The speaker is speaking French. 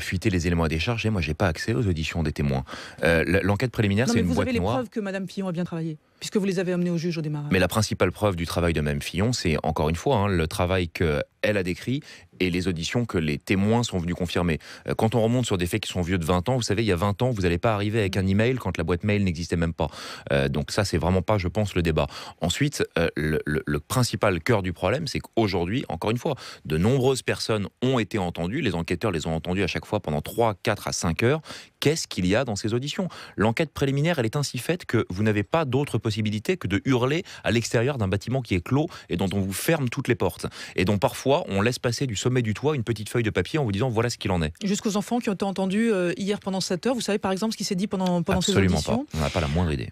fuiter les, éléments, à décharger, moi, j'ai pas accès aux auditions des témoins. Euh, l'enquête préliminaire, c'est une boîte noire. Vous avez les preuves que Madame Fillon a bien travaillé, puisque vous les avez amenées au juge au démarrage. Mais la principale preuve du travail de Mme Fillon, c'est encore une fois hein, le travail que elle a décrit et les auditions que les témoins sont venus confirmer. Euh, quand on remonte sur des faits qui sont vieux de 20 ans, vous savez, il y a 20 ans, vous n'allez pas arriver avec un email quand la boîte mail n'existait même pas. Euh, donc ça, c'est vraiment pas, je pense, le débat. Ensuite, euh, le, le, principal cœur du problème, c'est qu'aujourd'hui, encore une fois, de nombreuses personnes ont été entendues, les enquêteurs les ont entendues à chaque fois pendant 3, 4 à 5 heures, qu'est-ce qu'il y a dans ces auditions. L'enquête préliminaire, elle est ainsi faite que vous n'avez pas d'autre possibilité que de hurler à l'extérieur d'un bâtiment qui est clos et dont on vous ferme toutes les portes. Et dont parfois, on laisse passer du sommet du toit une petite feuille de papier en vous disant voilà ce qu'il en est. Jusqu'aux enfants qui ont été entendus euh, hier pendant cette heures, vous savez par exemple ce qui s'est dit pendant, pendant ces auditions Absolument pas, on n'a pas la moindre idée.